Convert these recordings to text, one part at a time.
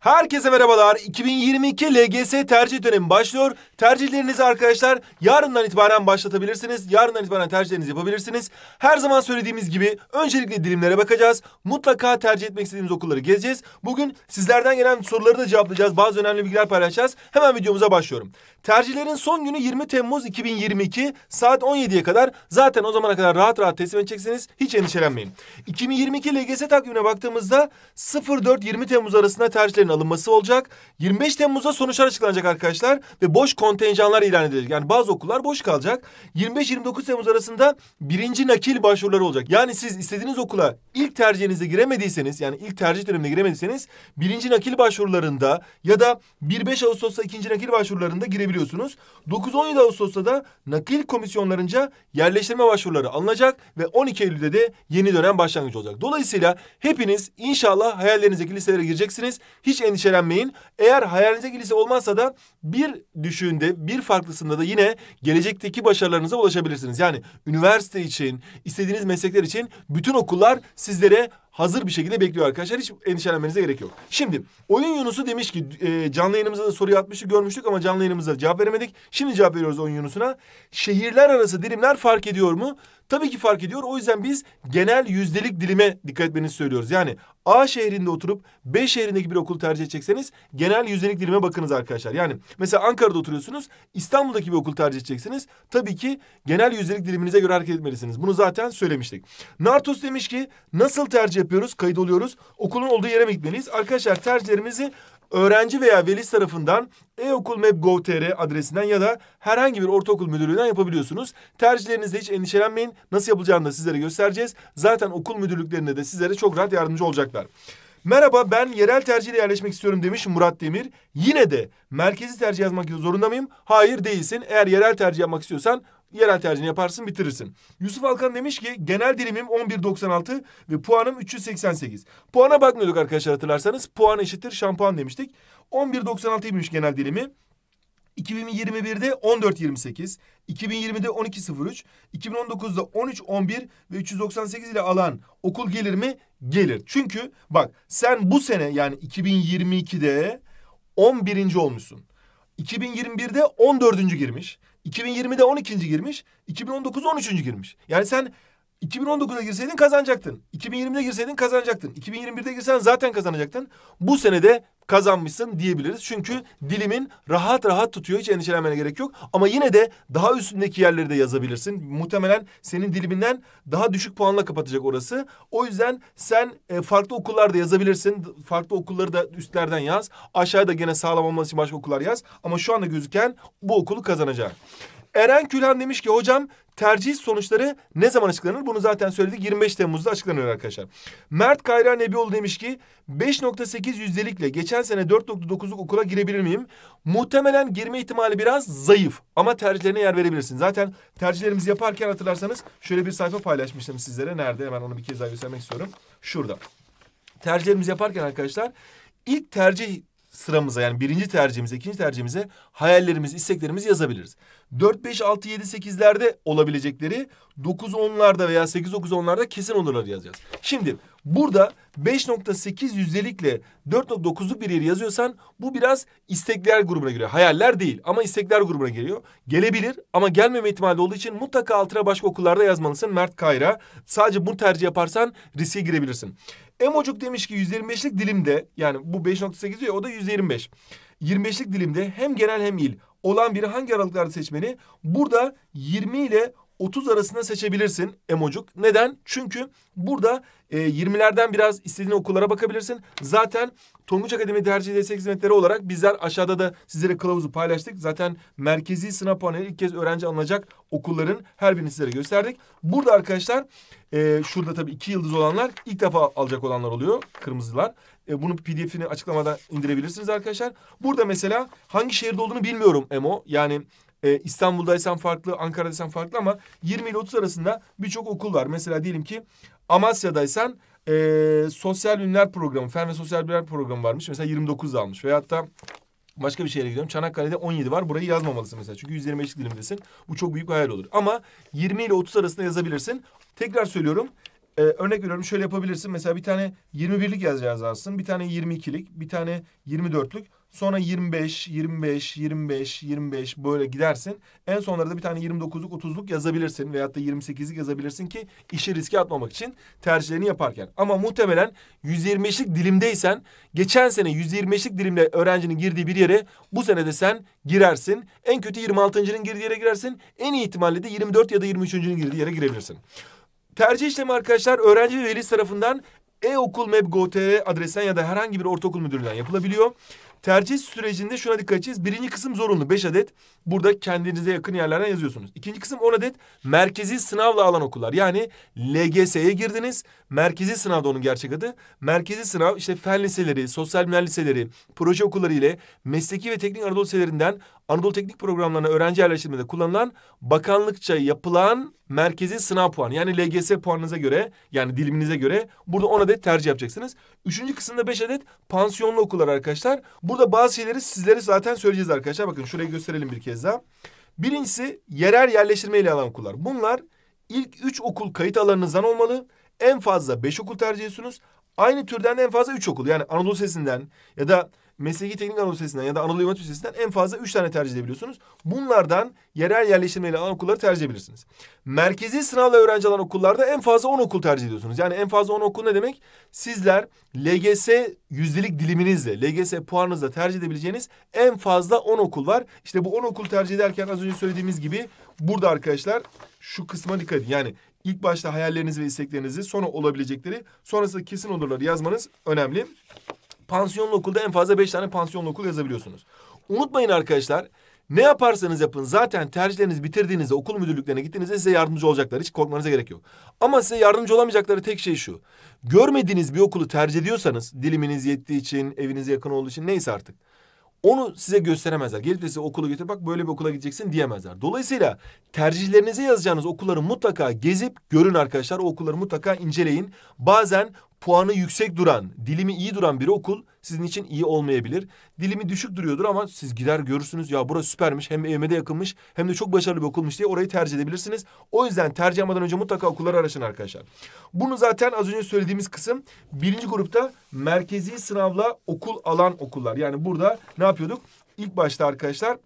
Herkese merhabalar. 2022 LGS tercih dönemi başlıyor. Tercihlerinizi arkadaşlar yarından itibaren başlatabilirsiniz. Yarından itibaren tercihlerinizi yapabilirsiniz. Her zaman söylediğimiz gibi öncelikle dilimlere bakacağız. Mutlaka tercih etmek istediğimiz okulları gezeceğiz. Bugün sizlerden gelen soruları da cevaplayacağız. Bazı önemli bilgiler paylaşacağız. Hemen videomuza başlıyorum. Tercihlerin son günü 20 Temmuz 2022 saat 17'ye kadar zaten o zamana kadar rahat rahat teslim edecekseniz Hiç endişelenmeyin. 2022 LGS takvimine baktığımızda 04-20 Temmuz arasında tercihlerin alınması olacak. 25 Temmuz'da sonuçlar açıklanacak arkadaşlar ve boş kontenjanlar ilan edilecek. Yani bazı okullar boş kalacak. 25-29 Temmuz arasında birinci nakil başvuruları olacak. Yani siz istediğiniz okula ilk tercihinizde giremediyseniz yani ilk tercih döneminde giremediyseniz birinci nakil başvurularında ya da 1-5 Ağustos'ta ikinci nakil başvurularında girebilirsiniz Biliyorsunuz 9-17 Ağustos'ta da nakil komisyonlarınca yerleştirme başvuruları alınacak ve 12 Eylül'de de yeni dönem başlangıcı olacak. Dolayısıyla hepiniz inşallah hayallerinizdeki listelere gireceksiniz. Hiç endişelenmeyin. Eğer hayalinizdeki lise olmazsa da bir düşüğünde, bir farklısında da yine gelecekteki başarılarınıza ulaşabilirsiniz. Yani üniversite için, istediğiniz meslekler için bütün okullar sizlere hazır bir şekilde bekliyor arkadaşlar. Hiç endişelenmenize gerek yok. Şimdi oyun Yunus'u demiş ki e, canlı yayınımızda da soruyu atmıştık görmüştük ama canlı yayınımızda cevap veremedik. Şimdi cevap veriyoruz oyun Yunus'una. Şehirler arası dilimler fark ediyor mu? Tabii ki fark ediyor. O yüzden biz genel yüzdelik dilime dikkat etmenizi söylüyoruz. Yani A şehrinde oturup B şehrindeki bir okul tercih edecekseniz genel yüzdelik dilime bakınız arkadaşlar. Yani mesela Ankara'da oturuyorsunuz İstanbul'daki bir okul tercih edeceksiniz. Tabii ki genel yüzdelik diliminize göre hareket etmelisiniz. Bunu zaten söylemiştik. Nartos demiş ki nasıl tercih yapıyoruz? Kayıt oluyoruz. Okulun olduğu yere mi gitmeliyiz? Arkadaşlar tercihlerimizi öğrenci veya veli tarafından e-okul.map.gov.tr adresinden ya da herhangi bir ortaokul müdürlüğünden yapabiliyorsunuz. Tercihlerinizde hiç endişelenmeyin. Nasıl yapılacağını da sizlere göstereceğiz. Zaten okul müdürlüklerinde de sizlere çok rahat yardımcı olacaklar. Merhaba ben yerel tercihle yerleşmek istiyorum demiş Murat Demir. Yine de merkezi tercih yazmak zorunda mıyım? Hayır değilsin. Eğer yerel tercih yapmak istiyorsan yerel tercihini yaparsın bitirirsin. Yusuf Alkan demiş ki genel dilimim 11.96 ve puanım 388. Puana bakmıyorduk arkadaşlar hatırlarsanız. Puan eşittir şampuan demiştik. 1196 11.96'ymış genel dilimi. 2021'de 14.28, 2020'de 12.03, 2019'da 13.11 ve 398 ile alan okul gelir mi? Gelir. Çünkü bak sen bu sene yani 2022'de 11. olmuşsun. 2021'de 14. girmiş. 2020'de 12. girmiş. 2019 13. girmiş. Yani sen 2019'da girseydin kazanacaktın. 2020'de girseydin kazanacaktın. 2021'de girsen zaten kazanacaktın. Bu sene de kazanmışsın diyebiliriz. Çünkü dilimin rahat rahat tutuyor. Hiç endişelenmene gerek yok. Ama yine de daha üstündeki yerleri de yazabilirsin. Muhtemelen senin diliminden daha düşük puanla kapatacak orası. O yüzden sen e, farklı okullarda yazabilirsin. Farklı okulları da üstlerden yaz. Aşağıda gene sağlam olması için başka okullar yaz. Ama şu anda gözüken bu okulu kazanacak. Eren Külhan demiş ki hocam tercih sonuçları ne zaman açıklanır? Bunu zaten söyledik 25 Temmuz'da açıklanıyor arkadaşlar. Mert Kayra Nebioğlu demiş ki 5.8 yüzdelikle geçen sene 4.9'luk okula girebilir miyim? Muhtemelen girme ihtimali biraz zayıf ama tercihlerine yer verebilirsin. Zaten tercihlerimizi yaparken hatırlarsanız şöyle bir sayfa paylaşmıştım sizlere. Nerede? Hemen onu bir kez daha göstermek istiyorum. Şurada. Tercihlerimizi yaparken arkadaşlar ilk tercih sıramıza yani birinci tercihimize, ikinci tercihimize hayallerimiz, isteklerimiz yazabiliriz. 4, 5, 6, 7, 8'lerde olabilecekleri 9-10'larda veya 8-9-10'larda kesin olurlar yazacağız. Şimdi burada 5.8 yüzdelikle 4.9'luk bir yeri yazıyorsan bu biraz istekler grubuna giriyor. Hayaller değil ama istekler grubuna giriyor. Gelebilir ama gelmeme ihtimali olduğu için mutlaka altına başka okullarda yazmalısın. Mert Kayra. Sadece bu tercih yaparsan riske girebilirsin. Emocuk demiş ki %25'lik dilimde yani bu 5.8 diyor o da 125. 25'lik dilimde hem genel hem il olan biri hangi aralıklarda seçmeli? Burada 20 ile 30 arasında seçebilirsin emocuk. Neden? Çünkü burada e, 20'lerden biraz istediğin okullara bakabilirsin. Zaten Tonguç Akademi Tercih Destek Hizmetleri olarak bizler aşağıda da sizlere kılavuzu paylaştık. Zaten merkezi sınav puanı ilk kez öğrenci alınacak okulların her birini sizlere gösterdik. Burada arkadaşlar e, şurada tabii iki yıldız olanlar ilk defa alacak olanlar oluyor kırmızılar. E, bunun pdf'ini açıklamada indirebilirsiniz arkadaşlar. Burada mesela hangi şehirde olduğunu bilmiyorum Emo. Yani e, İstanbul'daysan farklı, Ankara'daysan farklı ama 20 ile 30 arasında birçok okul var. Mesela diyelim ki Amasya'daysan e, sosyal ünler programı, fen ve sosyal birer programı varmış. Mesela 29 almış veyahut da Başka bir şehre gidiyorum. Çanakkale'de 17 var. Burayı yazmamalısın mesela. Çünkü 125'lik dilimdesin. Bu çok büyük bir hayal olur. Ama 20 ile 30 arasında yazabilirsin. Tekrar söylüyorum. Ee, örnek veriyorum şöyle yapabilirsin. Mesela bir tane 21'lik yazarsın, Bir tane 22'lik, bir tane 24'lük. Sonra 25, 25, 25, 25 böyle gidersin. En sonlarda da bir tane 29'luk, 30'luk yazabilirsin veyahut da 28'lik yazabilirsin ki işi riske atmamak için tercihlerini yaparken. Ama muhtemelen 125'lik dilimdeysen geçen sene 125'lik dilimle öğrencinin girdiği bir yere bu sene de sen girersin. En kötü 26.'nın girdiği yere girersin. En iyi ihtimalle de 24 ya da 23.'nün girdiği yere girebilirsin. Tercih işlemi arkadaşlar öğrenci ve veli tarafından e-okul.meb.gov.tr okul adresinden ya da herhangi bir ortaokul müdürlüğünden yapılabiliyor. Tercih sürecinde şuna dikkat edeceğiz. Birinci kısım zorunlu. Beş adet burada kendinize yakın yerlerden yazıyorsunuz. İkinci kısım on adet merkezi sınavla alan okullar. Yani LGS'ye girdiniz. Merkezi sınavda onun gerçek adı. Merkezi sınav işte fen liseleri, sosyal bilimler liseleri, proje okulları ile mesleki ve teknik Anadolu liselerinden Anadolu Teknik Programlarına öğrenci yerleştirmede kullanılan bakanlıkça yapılan merkezi sınav puanı. Yani LGS puanınıza göre yani diliminize göre burada 10 adet tercih yapacaksınız. Üçüncü kısımda 5 adet pansiyonlu okullar arkadaşlar. Burada bazı şeyleri sizlere zaten söyleyeceğiz arkadaşlar. Bakın şurayı gösterelim bir kez daha. Birincisi yerel yerleştirme ile alan okullar. Bunlar ilk üç okul kayıt alanınızdan olmalı. En fazla beş okul tercih ediyorsunuz. Aynı türden en fazla üç okul. Yani Anadolu Sesi'nden ya da mesleki teknik Anadolu Lisesi'nden ya da Anadolu Yönetim Lisesi'nden en fazla üç tane tercih edebiliyorsunuz. Bunlardan yerel yerleştirmeyle alan okulları tercih edebilirsiniz. Merkezi sınavla öğrenci alan okullarda en fazla on okul tercih ediyorsunuz. Yani en fazla on okul ne demek? Sizler LGS yüzdelik diliminizle, LGS puanınızla tercih edebileceğiniz en fazla on okul var. İşte bu on okul tercih ederken az önce söylediğimiz gibi burada arkadaşlar şu kısma dikkat edin. Yani ilk başta hayallerinizi ve isteklerinizi sonra olabilecekleri sonrasında kesin olurları yazmanız önemli pansiyonlu okulda en fazla beş tane pansiyonlu okul yazabiliyorsunuz. Unutmayın arkadaşlar ne yaparsanız yapın zaten tercihleriniz bitirdiğinizde okul müdürlüklerine gittiğinizde size yardımcı olacaklar. Hiç korkmanıza gerek yok. Ama size yardımcı olamayacakları tek şey şu. Görmediğiniz bir okulu tercih ediyorsanız diliminiz yettiği için, evinize yakın olduğu için neyse artık. Onu size gösteremezler. Gelip de size okulu getir bak böyle bir okula gideceksin diyemezler. Dolayısıyla tercihlerinize yazacağınız okulları mutlaka gezip görün arkadaşlar. O okulları mutlaka inceleyin. Bazen puanı yüksek duran, dilimi iyi duran bir okul sizin için iyi olmayabilir. Dilimi düşük duruyordur ama siz gider görürsünüz ya burası süpermiş hem evime de yakınmış hem de çok başarılı bir okulmuş diye orayı tercih edebilirsiniz. O yüzden tercih yapmadan önce mutlaka okulları araşın arkadaşlar. Bunu zaten az önce söylediğimiz kısım birinci grupta merkezi sınavla okul alan okullar. Yani burada ne yapıyorduk? İlk başta arkadaşlar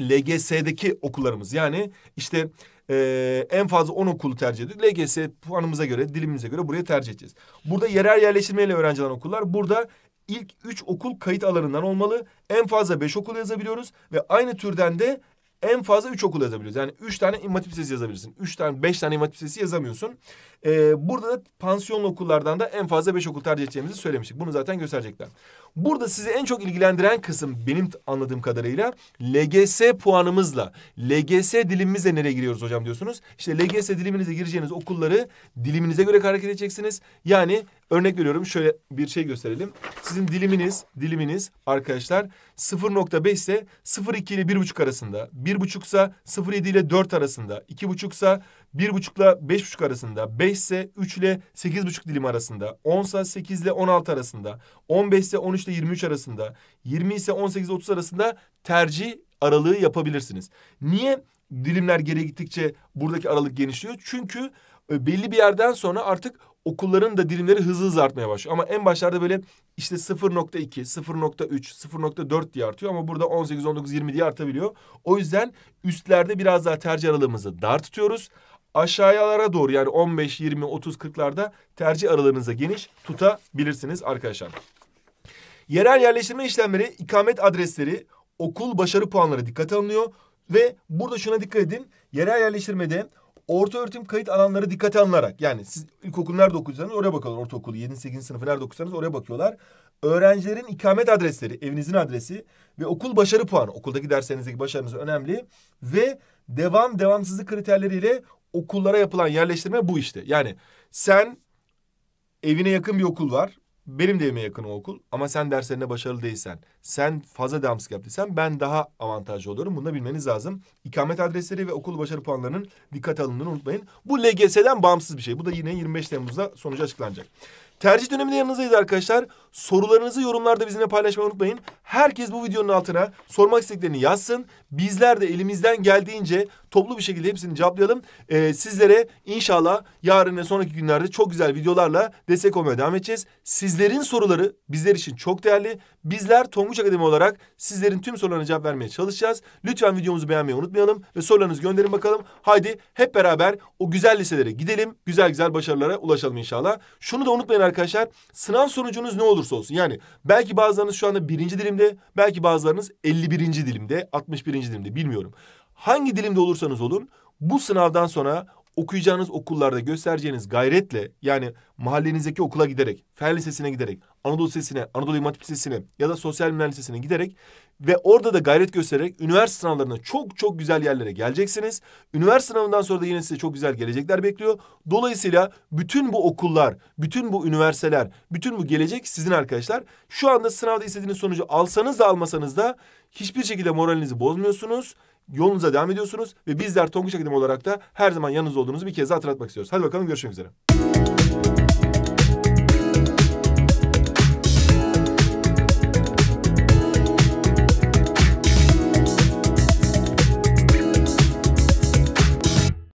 LGS'deki okullarımız yani işte ee, en fazla 10 okulu tercih ediyor. LGS puanımıza göre, dilimimize göre buraya tercih edeceğiz. Burada yerel yerleştirmeyle öğrenci alan okullar burada ilk 3 okul kayıt alanından olmalı. En fazla 5 okul yazabiliyoruz ve aynı türden de en fazla 3 okul yazabiliyoruz. Yani 3 tane imam hatip yazabilirsin. 3 tane, 5 tane imam hatip yazamıyorsun. Ee, burada da pansiyonlu okullardan da en fazla 5 okul tercih edeceğimizi söylemiştik. Bunu zaten gösterecekler. Burada sizi en çok ilgilendiren kısım benim anladığım kadarıyla LGS puanımızla, LGS dilimimizle nereye giriyoruz hocam diyorsunuz. İşte LGS diliminize gireceğiniz okulları diliminize göre hareket edeceksiniz. Yani örnek veriyorum şöyle bir şey gösterelim. Sizin diliminiz, diliminiz arkadaşlar 0.5 ise 0.2 ile 1.5 arasında, 1.5 ise 0.7 ile 4 arasında, 2.5 ise 1.5 ile 5.5 arasında, 5 ise 3 ile 8.5 dilim arasında, 10 ise 8 ile 16 arasında, 15 ise 13 ile 23 arasında, 20 ise 18 ile 30 arasında tercih aralığı yapabilirsiniz. Niye dilimler geri gittikçe buradaki aralık genişliyor? Çünkü e, belli bir yerden sonra artık okulların da dilimleri hızlı hızlı artmaya başlıyor. Ama en başlarda böyle işte 0.2, 0.3, 0.4 diye artıyor ama burada 18, 19, 20 diye artabiliyor. O yüzden üstlerde biraz daha tercih aralığımızı dar tutuyoruz. Aşağılara doğru yani 15, 20, 30, 40'larda tercih aralarınıza geniş tutabilirsiniz arkadaşlar. Yerel yerleştirme işlemleri, ikamet adresleri, okul başarı puanları dikkate alınıyor. Ve burada şuna dikkat edin. Yerel yerleştirmede orta öğretim kayıt alanları dikkate alınarak yani siz ilkokul nerede okuyorsanız oraya bakıyorlar. Ortaokulu 7. 8. sınıfı nerede okuyorsanız oraya bakıyorlar. Öğrencilerin ikamet adresleri, evinizin adresi ve okul başarı puanı. Okuldaki derslerinizdeki başarınız önemli. Ve devam devamsızlık kriterleriyle okullara yapılan yerleştirme bu işte. Yani sen evine yakın bir okul var benim de evime yakın o okul ama sen derslerine başarılı değilsen, sen fazla damsık yaptıysan ben daha avantajlı olurum. Bunu da bilmeniz lazım. İkamet adresleri ve okul başarı puanlarının dikkat alındığını unutmayın. Bu LGS'den bağımsız bir şey. Bu da yine 25 Temmuz'da sonucu açıklanacak. Tercih döneminde yanınızdayız arkadaşlar. Sorularınızı yorumlarda bizimle paylaşmayı unutmayın. Herkes bu videonun altına sormak istediklerini yazsın. Bizler de elimizden geldiğince toplu bir şekilde hepsini cevaplayalım. Ee, sizlere inşallah yarın ve sonraki günlerde çok güzel videolarla destek olmaya devam edeceğiz. Sizlerin soruları bizler için çok değerli. Bizler Tonguç Akademi olarak sizlerin tüm sorularına cevap vermeye çalışacağız. Lütfen videomuzu beğenmeyi unutmayalım ve sorularınızı gönderin bakalım. Haydi hep beraber o güzel liselere gidelim. Güzel güzel başarılara ulaşalım inşallah. Şunu da unutmayın arkadaşlar sınav sonucunuz ne olursa olsun. Yani belki bazılarınız şu anda birinci dilimde, belki bazılarınız 51. dilimde, 61. dilimde bilmiyorum. Hangi dilimde olursanız olun bu sınavdan sonra okuyacağınız okullarda göstereceğiniz gayretle yani mahallenizdeki okula giderek, fen lisesine giderek, Anadolu Lisesi'ne, Anadolu İmam Lisesi'ne ya da Sosyal Bilimler Lisesi'ne giderek ve orada da gayret göstererek üniversite sınavlarına çok çok güzel yerlere geleceksiniz. Üniversite sınavından sonra da yine size çok güzel gelecekler bekliyor. Dolayısıyla bütün bu okullar, bütün bu üniversiteler, bütün bu gelecek sizin arkadaşlar. Şu anda sınavda istediğiniz sonucu alsanız da almasanız da hiçbir şekilde moralinizi bozmuyorsunuz. Yolunuza devam ediyorsunuz ve bizler Tonguç Akademi olarak da her zaman yanınızda olduğunuzu bir kez daha hatırlatmak istiyoruz. Hadi bakalım görüşmek üzere.